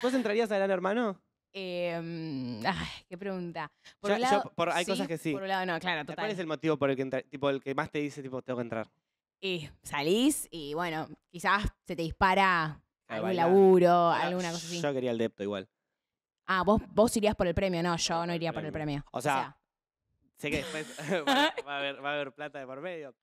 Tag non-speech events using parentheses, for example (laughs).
¿Vos entrarías a Gran Hermano? Eh, ay, qué pregunta. Por un lado, hay cosas que sí. Por un lado, no, claro, total. ¿Cuál es el motivo por el que tipo el que más te dice tipo tengo que entrar? Y salís y bueno, quizás se te dispara algún laburo, alguna cosa así. Yo quería el depto igual. Ah, vos, vos irías por el premio, no, yo no iría por el em, premio. O sea, Sé que después (laughs) va a haber plata de por medio.